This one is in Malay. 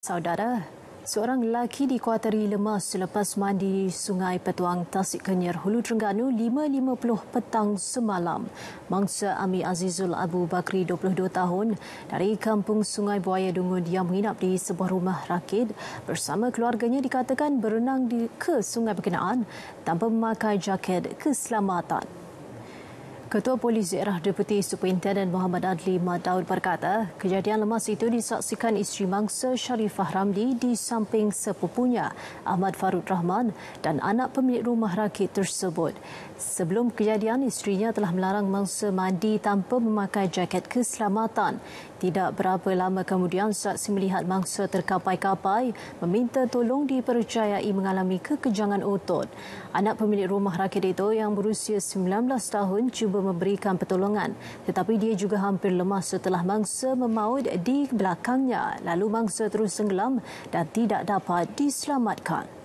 Saudara, seorang lelaki di dikuatari lemas selepas mandi di Sungai Petuang Tasik Kenyir Hulu Terengganu 5.50 petang semalam. Mangsa Ami Azizul Abu Bakri, 22 tahun, dari kampung Sungai Buaya Dungun yang menginap di sebuah rumah rakit bersama keluarganya dikatakan berenang di, ke Sungai Berkenaan tanpa memakai jaket keselamatan. Ketua Polis Daerah Deputi Superintendent Muhammad Adli Madaud berkata, kejadian lemas itu disaksikan isteri mangsa Sharifah Ramli di samping sepupunya Ahmad Farud Rahman dan anak pemilik rumah rakit tersebut. Sebelum kejadian, isterinya telah melarang mangsa mandi tanpa memakai jaket keselamatan. Tidak berapa lama kemudian, saksi melihat mangsa terkapai-kapai meminta tolong dipercayai mengalami kekejangan otot. Anak pemilik rumah rakit itu yang berusia 19 tahun cuba memberikan pertolongan tetapi dia juga hampir lemas setelah mangsa memaut di belakangnya lalu mangsa terus tenggelam dan tidak dapat diselamatkan.